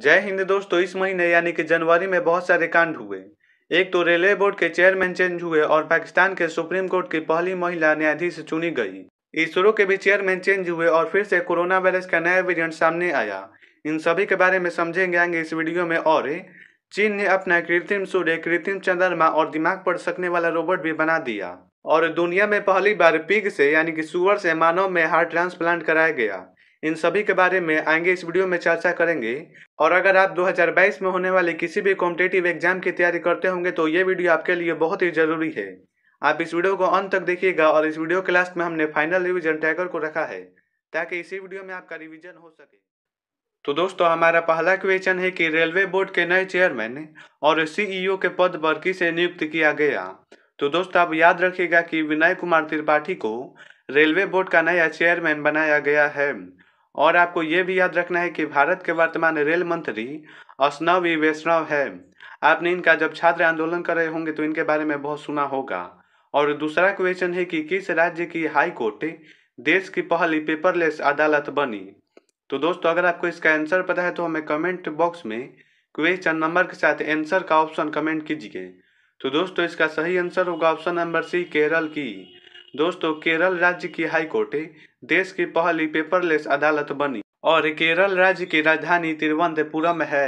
जय हिंद दोस्तों इस महीने यानी कि जनवरी में बहुत सारे कांड हुए एक तो रेलवे बोर्ड के चेयरमैन चेंज हुए और पाकिस्तान के सुप्रीम कोर्ट की पहली महिला न्यायाधीश चुनी गई इसरो के भी चेयरमैन चेंज हुए और फिर से कोरोना वायरस का नया वेरियंट सामने आया इन सभी के बारे में समझेंगे आएंगे इस वीडियो में और चीन ने अपना कृत्रिम सूर्य कृत्रिम चंद्रमा और दिमाग पर सकने वाला रोबोट भी बना दिया और दुनिया में पहली बार पिग से यानी कि सुअर से मानव में हार्ट ट्रांसप्लांट कराया गया इन सभी के बारे में आएंगे इस वीडियो में चर्चा करेंगे और अगर आप 2022 में होने वाले किसी भी कॉम्पिटेटिव एग्जाम की तैयारी करते होंगे तो ये वीडियो आपके लिए बहुत ही जरूरी है आप इस वीडियो को अंत तक देखिएगा और इस वीडियो के लास्ट में हमने फाइनल रिविजन टैगर को रखा है ताकि इसी वीडियो में आपका रिविजन हो सके तो दोस्तों हमारा पहला क्वेश्चन है कि रेलवे बोर्ड के नए चेयरमैन और सीईओ e के पद पर किसे नियुक्त किया गया तो दोस्तों आप याद रखिएगा कि विनय कुमार त्रिपाठी को रेलवे बोर्ड का नया चेयरमैन बनाया गया है और आपको ये भी याद रखना है कि भारत के वर्तमान रेल मंत्री अस्नवी वैष्णव है आपने इनका जब छात्र आंदोलन कर रहे होंगे तो इनके बारे में बहुत सुना होगा और दूसरा क्वेश्चन है कि किस राज्य की हाई कोर्ट देश की पहली पेपरलेस अदालत बनी तो दोस्तों अगर आपको इसका आंसर पता है तो हमें कमेंट बॉक्स में क्वेश्चन नंबर के साथ आंसर का ऑप्शन कमेंट कीजिए तो दोस्तों इसका सही आंसर होगा ऑप्शन नंबर सी केरल की दोस्तों केरल राज्य की हाई कोर्ट देश की पहली पेपरलेस अदालत बनी और केरल राज्य की राजधानी तिरुवनंतपुरम है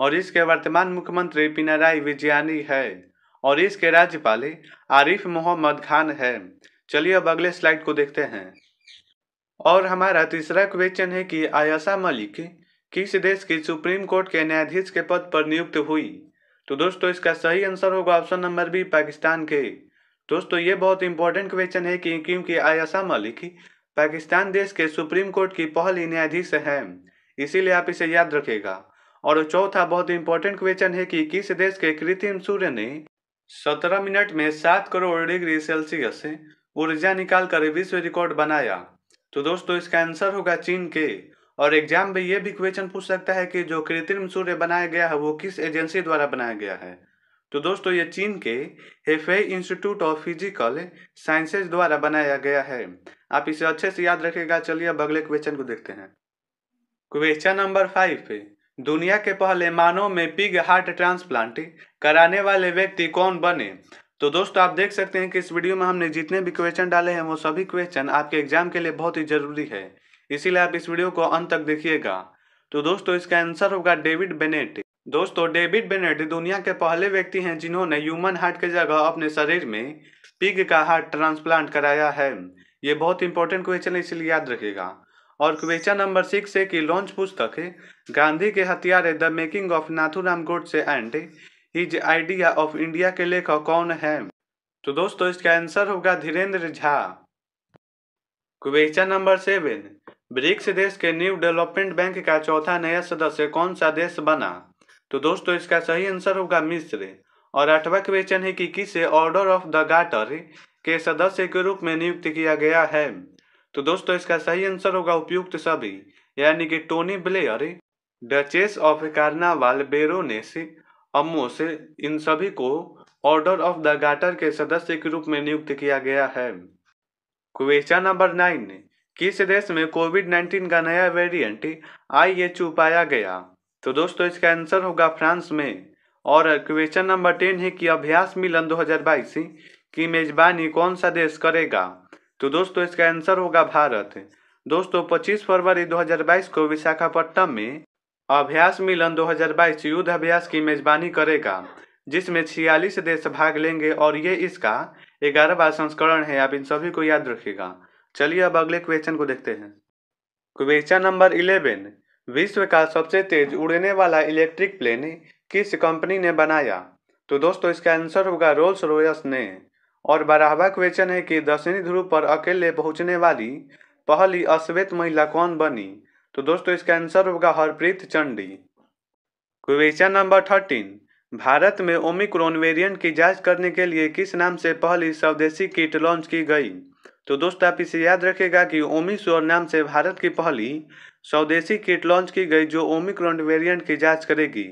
और इसके वर्तमान मुख्यमंत्री पिनाराई विजयानी है और इसके राज्यपाल आरिफ मोहम्मद खान है चलिए अब अगले स्लाइड को देखते हैं और हमारा तीसरा क्वेश्चन है कि आयशा मलिक किस देश की सुप्रीम कोर्ट के न्यायाधीश के पद पर नियुक्त हुई तो दोस्तों इसका सही आंसर होगा ऑप्शन नंबर बी पाकिस्तान के दोस्तों ये बहुत इंपॉर्टेंट क्वेश्चन है कि क्योंकि आयशा मलिक पाकिस्तान देश के सुप्रीम कोर्ट की पहली न्यायाधीश है इसीलिए आप इसे याद रखेगा और चौथा बहुत इंपॉर्टेंट क्वेश्चन है कि किस देश के कृत्रिम सूर्य ने सत्रह मिनट में सात करोड़ डिग्री सेल्सियस ऊर्जा निकालकर विश्व रिकॉर्ड बनाया तो दोस्तों इसका आंसर होगा चीन के और एग्जाम में यह भी क्वेश्चन पूछ सकता है कि जो कृत्रिम सूर्य बनाया गया है वो किस एजेंसी द्वारा बनाया गया है तो दोस्तों ये चीन के Hefei institute of physical sciences द्वारा बनाया गया है आप इसे अच्छे से याद रखेगा चलिए अब अगले क्वेश्चन को देखते हैं क्वेश्चन नंबर फाइव दुनिया के पहले मानव में पिग हार्ट ट्रांसप्लांट कराने वाले व्यक्ति कौन बने तो दोस्तों आप देख सकते हैं कि इस वीडियो में हमने जितने भी क्वेश्चन डाले हैं वो सभी क्वेश्चन आपके एग्जाम के लिए बहुत ही जरूरी है इसीलिए आप इस वीडियो को अंत तक देखिएगा तो दोस्तों इसका आंसर होगा डेविड बेनेट दोस्तों डेविड बेनेट दुनिया के पहले व्यक्ति हैं जिन्होंने ह्यूमन हार्ट के जगह अपने शरीर में पिग का हार्ट ट्रांसप्लांट कराया है ये बहुत इंपॉर्टेंट क्वेश्चन है इसलिए याद रखेगा और क्वेश्चन नंबर सिक्स है कि लॉन्च पुस्तक गांधी के हथियार the making of Nathuram Godse and his idea of India के लेखक कौन है तो दोस्तों इसका आंसर होगा Dhirendra Jha question number seven BRICS देश के न्यू डेवलपमेंट बैंक का चौथा नया सदस्य कौन सा देश बना तो दोस्तों इसका सही आंसर होगा मिस्र और आठवां क्वेश्चन है कि किसे ऑर्डर ऑफ द गाटर के सदस्य के रूप में नियुक्त किया गया है तो दोस्तों इसका सही आंसर होगा उपयुक्त सभी यानी कि Tony Blair Duchess of Cornwall Baroness Amos इन सभी को ऑर्डर ऑफ द गाटर के सदस्य के रूप में नियुक्त किया गया है क्वेश्चन नंबर नाइन किस देश में कोविड नाइन्टीन का नया वेरिएंट आई एच पाया गया तो दोस्तों इसका आंसर होगा फ्रांस में और क्वेश्चन नंबर टेन है कि अभ्यास मिलन 2022 की मेजबानी कौन सा देश करेगा तो दोस्तों इसका आंसर होगा भारत दोस्तों 25 फरवरी 2022 को विशाखापट्टनम में अभ्यास मिलन 2022 युद्ध अभ्यास की मेजबानी करेगा जिसमें छियालीस देश भाग लेंगे और ये इसका ग्यारहवा संस्करण है आप इन सभी को याद रखिएगा चलिए अब अगले क्वेश्चन को देखते हैं क्वेश्चन नंबर इलेवन विश्व का सबसे तेज उड़ने वाला इलेक्ट्रिक प्लेन किस कंपनी ने बनाया तो दोस्तों इसका आंसर होगा रोल्स रोयस ने और बराबर क्वेश्चन है कि दक्षिणी ध्रुव पर अकेले पहुंचने वाली पहली अश्वेत महिला कौन बनी तो दोस्तों इसका आंसर होगा Harpreet Chandi question number thirteen Bharat में ओमिक्रोन वेरिएंट की जांच करने के लिए किस नाम से पहली स्वदेशी किट लॉन्च की गई तो दोस्तों आप इसे याद रखेगा कि ओमिश्योर नाम से भारत की पहली स्वदेशी किट लॉन्च की गई जो ओमिक्रॉन वेरिएंट की जांच करेगी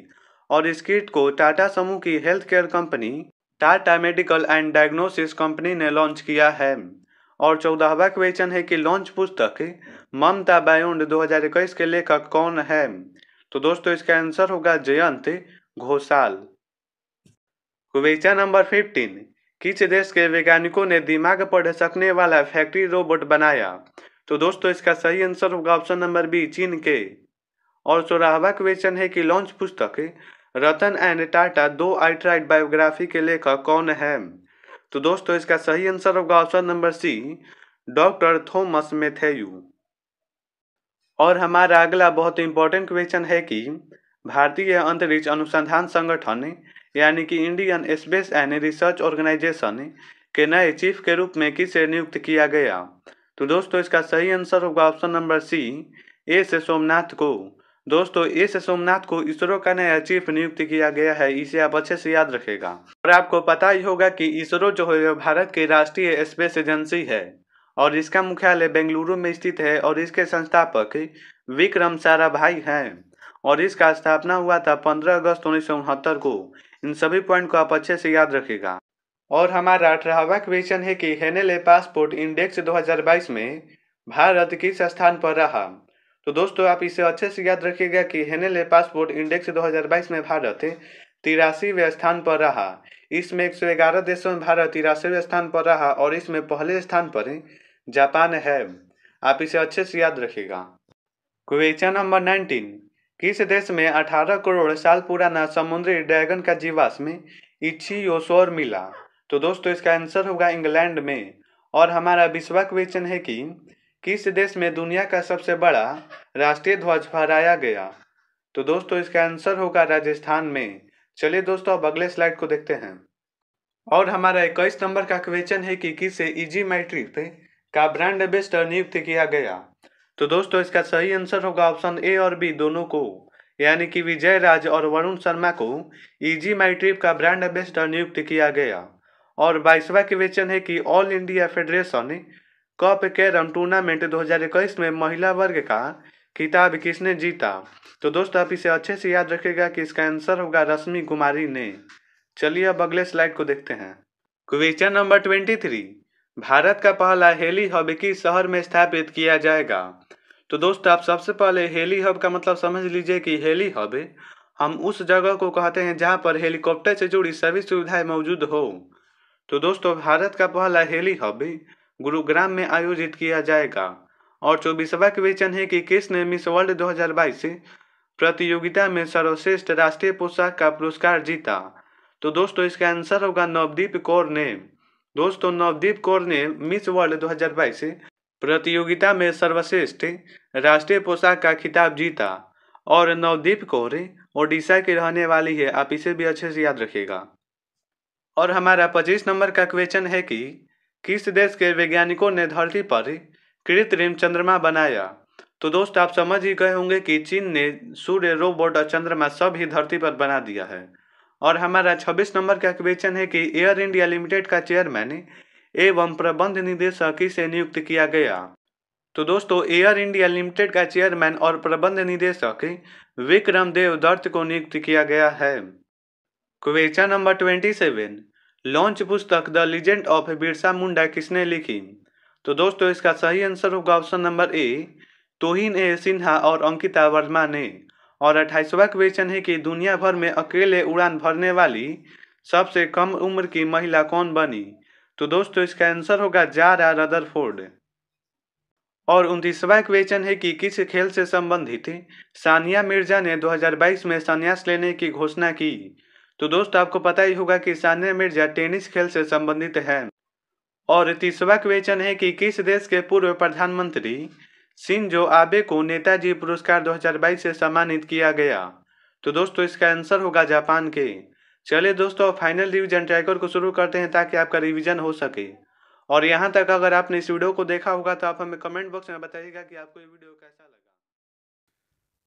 और इस किट को टाटा समूह की health care company Tata Medical and Diagnosis company ने लॉन्च किया है और चौदहवा क्वेश्चन है कि लॉन्च पुस्तक ममता बायोंड 2021 के लेखक कौन है तो दोस्तों इसका आंसर होगा Jayant Ghoshal question number fifteen किस देश के वैज्ञानिकों ने दिमाग पढ़ सकने वाला फैक्ट्री रोबोट बनाया तो दोस्तों इसका सही आंसर होगा ऑप्शन नंबर बी चीन के और सोराहवा क्वेश्चन है कि लॉन्च पुस्तक रतन एंड टाटा दो आइट्राइट बायोग्राफी के लेखक कौन है तो दोस्तों इसका सही आंसर होगा option number C doctor Thomas Mathew और हमारा अगला बहुत इंपॉर्टेंट क्वेश्चन है कि भारतीय अंतरिक्ष अनुसंधान संगठन यानी कि Indian Space and Research Organisation के नए चीफ के रूप में किसे नियुक्त किया गया तो दोस्तों इसका सही आंसर होगा ऑप्शन नंबर सी ए से सोमनाथ को दोस्तों ए से सोमनाथ को इसरो का नया चीफ नियुक्त किया गया है इसे आप अच्छे से याद रखेगा और आपको पता ही होगा कि इसरो जो है भारत की राष्ट्रीय स्पेस एजेंसी है और इसका मुख्यालय बेंगलुरु में स्थित है और इसके संस्थापक विक्रम साराभाई हैं और इसका स्थापना हुआ था 15 अगस्त उन्नीस को इन सभी पॉइंट को आप अच्छे से याद रखेगा और हमारा अठारहवा क्वेश्चन है कि हेनेले पासपोर्ट इंडेक्स 2022 में भारत किस स्थान पर रहा तो दोस्तों आप इसे अच्छे से याद रखिएगा कि हेनेले पासपोर्ट इंडेक्स 2022 में भारत तिरासीवें स्थान पर रहा इसमें ग्यारह देशों में भारत तिरासीवें स्थान पर रहा और इसमें पहले स्थान पर जापान है आप इसे अच्छे से याद रखिएगा क्वेश्चन नंबर नाइनटीन किस देश में अठारह करोड़ साल पुराना समुद्री ड्रैगन का जीवाश्म इच्छी मिला तो दोस्तों इसका आंसर होगा इंग्लैंड में और हमारा विश्वा क्वेश्चन है कि किस देश में दुनिया का सबसे बड़ा राष्ट्रीय ध्वज फहराया गया तो दोस्तों इसका आंसर होगा राजस्थान में चलिए दोस्तों अब अगले स्लाइड को देखते हैं और हमारा इक्कीस नंबर का क्वेश्चन है कि किसे इजी e मैट्रिक का ब्रांड एम्बेस्टर नियुक्त किया गया तो दोस्तों इसका सही आंसर होगा ऑप्शन ए और बी दोनों को यानी कि विजय राज और वरुण शर्मा को इजी माई ट्रिप का ब्रांड एम्बेस्टर नियुक्त किया गया और बाईसवा के वेचन है कि All India Federation Cup carrom tournament 2021 में महिला वर्ग का किताब किसने जीता तो दोस्तों आप इसे अच्छे से याद रखेगा कि इसका आंसर होगा रश्मि कुमारी ने चलिए अब अगले स्लाइड को देखते हैं question number twenty three Bharat का पहला हेली हब किस शहर में स्थापित किया जाएगा तो दोस्तों आप सबसे पहले हेली हब का मतलब समझ लीजिए कि हेली हब हम उस जगह को कहते हैं जहाँ पर हेलीकॉप्टर से जुड़ी सभी सुविधाएं मौजूद हो तो दोस्तों भारत का पहला हेली हब गुरुग्राम में आयोजित किया जाएगा और चौबीसवा क्वेश्चन है कि किसने मिस वर्ल्ड 2022 प्रतियोगिता में सर्वश्रेष्ठ राष्ट्रीय पोशाक का पुरस्कार जीता तो दोस्तों इसका आंसर होगा नवदीप कौर ने दोस्तों नवदीप कौर ने मिस वर्ल्ड 2022 प्रतियोगिता में सर्वश्रेष्ठ राष्ट्रीय पोशाक का खिताब जीता और नवदीप कौर ओडिशा की रहने वाली है आप इसे भी अच्छे से याद रखिएगा और हमारा पच्चीस नंबर का क्वेश्चन है कि किस देश के वैज्ञानिकों ने धरती पर कृत्रिम चंद्रमा बनाया तो दोस्त आप समझ ही गए होंगे कि चीन ने सूर्य रोबोट और चंद्रमा सब ही धरती पर बना दिया है और हमारा 26 नंबर का क्वेश्चन है कि एयर इंडिया लिमिटेड का चेयरमैन एवं प्रबंध निदेशक से नियुक्त किया गया तो दोस्तों एयर इंडिया लिमिटेड का चेयरमैन और प्रबंध निदेशक विक्रम देव दर्त को नियुक्त किया गया है question number twenty seven launch पुस्तक The Legend of Birsa Munda किसने लिखी तो दोस्तों इसका सही आंसर होगा option number A Tuhin A Sinha और अंकिता वर्मा ने और अट्ठाईसवा क्वेश्चन है कि दुनिया भर में अकेले उड़ान भरने वाली सबसे कम उम्र की महिला कौन बनी तो दोस्तों इसका आंसर होगा जारा रदरफोर्ड और उनतीसवा क्वेश्चन है कि किस खेल से संबंधित सानिया मिर्जा ने 2022 में संन्यास लेने की घोषणा की तो दोस्त आपको पता ही होगा कि सानिया मिर्जा टेनिस खेल से संबंधित है और तीसवा क्वेश्चन है कि किस देश के पूर्व प्रधानमंत्री सिंजो आबे को नेताजी पुरस्कार 2022 से सम्मानित किया गया तो दोस्तों इसका आंसर होगा जापान के चलिए दोस्तों फाइनल रिविजन ट्रैकर को शुरू करते हैं ताकि आपका रिविजन हो सके और यहाँ तक अगर आपने इस वीडियो को देखा होगा तो आप हमें कमेंट बॉक्स में बताइएगा कि आपको ये वीडियो कैसा लगा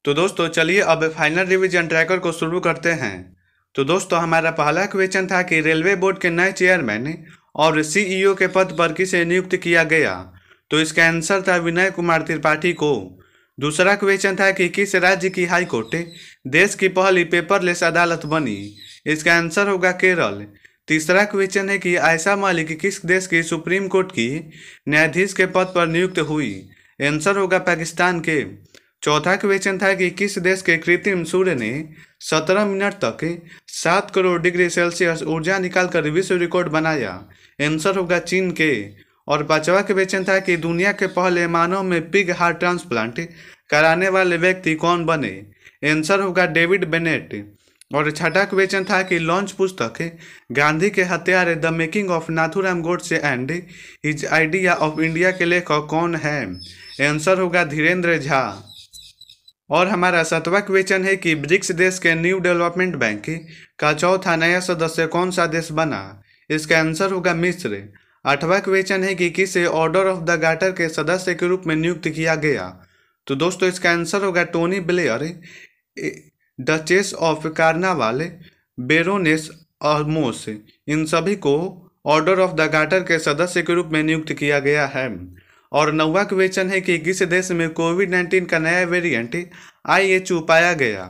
तो दोस्तों चलिए अब फाइनल रिविजन ट्रैकर को शुरू करते हैं तो दोस्तों हमारा पहला क्वेश्चन था कि रेलवे बोर्ड के नए चेयरमैन और सीईओ e के पद पर किसे नियुक्त किया गया तो इसका आंसर था विनय कुमार त्रिपाठी को दूसरा क्वेश्चन था कि किस राज्य की हाईकोर्ट देश की पहली पेपरलेस अदालत बनी इसका आंसर होगा केरल तीसरा क्वेश्चन है कि आयशा मालिक किस देश की सुप्रीम कोर्ट की न्यायाधीश के पद पर नियुक्त हुई आंसर होगा पाकिस्तान के चौथा क्वेश्चन था कि किस देश के कृत्रिम सूर्य ने 17 मिनट तक 7 करोड़ डिग्री सेल्सियस ऊर्जा निकालकर विश्व रिकॉर्ड बनाया आंसर होगा चीन के और पांचवा क्वेश्चन था कि दुनिया के पहले मानव में पिग हार्ट ट्रांसप्लांट कराने वाले व्यक्ति कौन बने आंसर होगा डेविड बेनेट और छठा क्वेश्चन था कि लॉन्च पुस्तक गांधी के हत्यारे The making of Nathuram Godse and his idea of India के लेखक कौन है आंसर होगा धीरेन्द्र झा और हमारा सातवां क्वेश्चन है कि ब्रिक्स देश के न्यू डेवलपमेंट बैंक का चौथा नया सदस्य कौन सा देश बना इसका आंसर होगा मिस्र आठवां क्वेश्चन है कि किसे ऑर्डर ऑफ द गार्टर के सदस्य के रूप में नियुक्त किया गया तो दोस्तों इसका आंसर होगा Tony Blair Duchess of Cornwall Baroness और मोस इन सभी को ऑर्डर ऑफ द गार्टर के सदस्य के रूप में नियुक्त किया गया है और नौवा क्वेश्चन है कि किस देश में कोविड नाइन्टीन का नया वेरिएंट आई एच पाया गया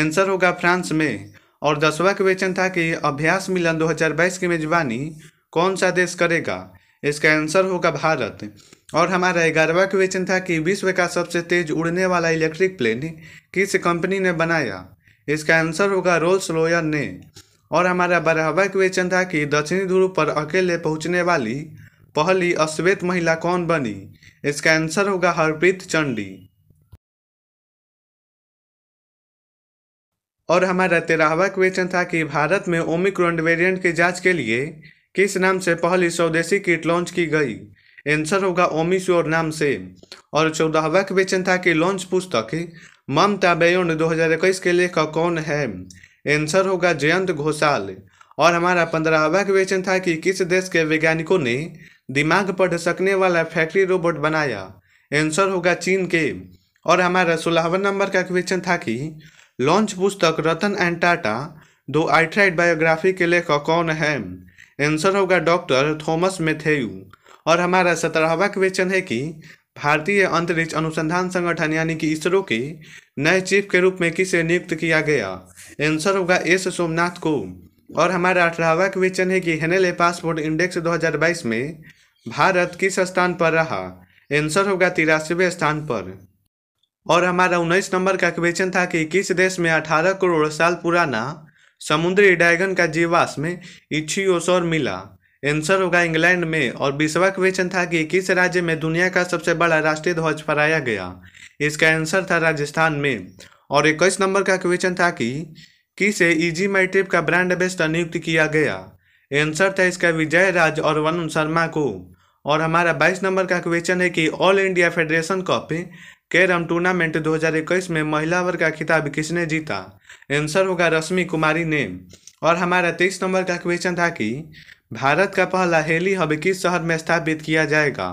आंसर होगा फ्रांस में और दसवा क्वेश्चन था कि अभ्यास मिलन 2022 की मेजबानी कौन सा देश करेगा इसका आंसर होगा भारत और हमारा ग्यारहवा क्वेश्चन था कि विश्व का सबसे तेज उड़ने वाला इलेक्ट्रिक प्लेन किस कंपनी ने बनाया इसका आंसर होगा रोल्स रोयल ने और हमारा बारहवा क्वेश्चन था कि दक्षिणी ध्रुव पर अकेले पहुंचने वाली पहली अश्वेत महिला कौन बनी इसका आंसर होगा हरप्रीत चंडी और हमारा तेरहवा क्वेश्चन था कि भारत में ओमिक्रोन वेरिएंट की जांच के लिए किस नाम से पहली स्वदेशी किट लॉन्च की गई आंसर होगा ओमिश्योर नाम से और चौदहवा क्वेश्चन था कि लॉन्च पुस्तक ममता बेयोन 2021 के लेखक कौन है आंसर होगा जयंत घोषाल और हमारा पंद्रहवा क्वेश्चन था कि किस देश के वैज्ञानिकों ने दिमाग पढ़ सकने वाला फैक्ट्री रोबोट बनाया आंसर होगा चीन के और हमारा सोलहवा नंबर का क्वेश्चन था कि लॉन्च पुस्तक रतन एंड टाटा दो आइट्राइड बायोग्राफी के लेखक कौन है आंसर होगा डॉक्टर थॉमस मेथेयू और हमारा सत्रहवा क्वेश्चन है कि भारतीय अंतरिक्ष अनुसंधान संगठन यानी कि इसरो के नए चीफ के रूप में किसे नियुक्त किया गया आंसर होगा एस सोमनाथ को और हमारा अठारहवा क्वेश्चन है कि हेनेले पासपोर्ट इंडेक्स 2022 में भारत किस स्थान पर रहा आंसर होगा तिरासीवें स्थान पर और हमारा उन्नीस नंबर का क्वेश्चन था कि किस देश में अठारह करोड़ साल पुराना समुद्री डायगन का जीवाश्म इच्छियोसोर मिला आंसर होगा इंग्लैंड में और बीसवा क्वेश्चन था कि किस राज्य में दुनिया का सबसे बड़ा राष्ट्रीय ध्वज फहराया गया इसका आंसर था राजस्थान में और इक्कीस नंबर का क्वेश्चन था कि किसे इजी माई ट्रिप का ब्रांड बेस्ट नियुक्त किया गया आंसर था इसका विजय राज और वरुण शर्मा को और हमारा बाईस नंबर का क्वेश्चन है कि All India Federation Cup carrom tournament 2021 में महिला वर्ग का खिताब किसने जीता आंसर होगा रश्मि कुमारी ने और हमारा तेईस नंबर का क्वेश्चन था कि भारत का पहला हेली हब किस शहर में स्थापित किया जाएगा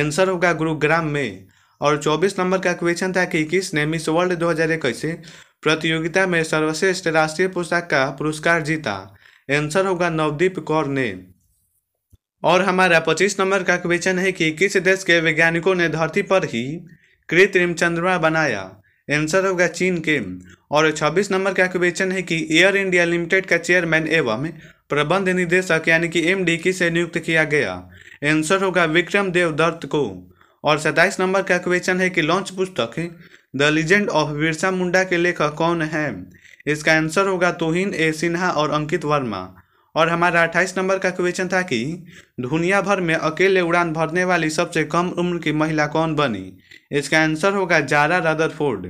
आंसर होगा गुरुग्राम में और 24 नंबर का क्वेश्चन था कि किसने मिस वर्ल्ड इक्कीस प्रतियोगिता में सर्वश्रेष्ठ राष्ट्रीय पोशाक का पुरस्कार जीता आंसर होगा नवदीप कौर ने और हमारा पच्चीस नंबर का क्वेश्चन है कि किस देश के वैज्ञानिकों ने धरती पर ही कृत्रिम चंद्रमा बनाया आंसर होगा चीन के और छब्बीस नंबर का क्वेश्चन है कि एयर इंडिया लिमिटेड का चेयरमैन एवं प्रबंध निदेशक यानी कि एम डी किसे नियुक्त किया गया आंसर होगा विक्रम देव दत्त को और सत्ताईस नंबर का क्वेश्चन है कि लॉन्च पुस्तक The Legend of Birsa Munda के लेखक कौन है इसका आंसर होगा तोहिन ए सिन्हा और अंकित वर्मा और हमारा अट्ठाईस नंबर का क्वेश्चन था कि दुनिया भर में अकेले उड़ान भरने वाली सबसे कम उम्र की महिला कौन बनी इसका आंसर होगा जारा रदरफोर्ड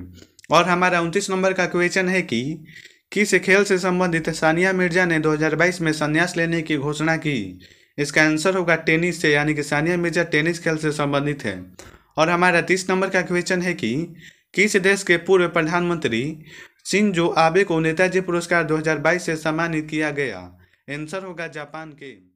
और हमारा उनतीस नंबर का क्वेश्चन है कि किस खेल से संबंधित सानिया मिर्जा ने 2022 में संन्यास लेने की घोषणा की इसका आंसर होगा टेनिस से यानी कि सानिया मिर्जा टेनिस खेल से संबंधित है और हमारा तीस नंबर का क्वेश्चन है कि किस देश के पूर्व प्रधानमंत्री सिंह जो आबे को नेताजी पुरस्कार 2022 से सम्मानित किया गया आंसर होगा जापान के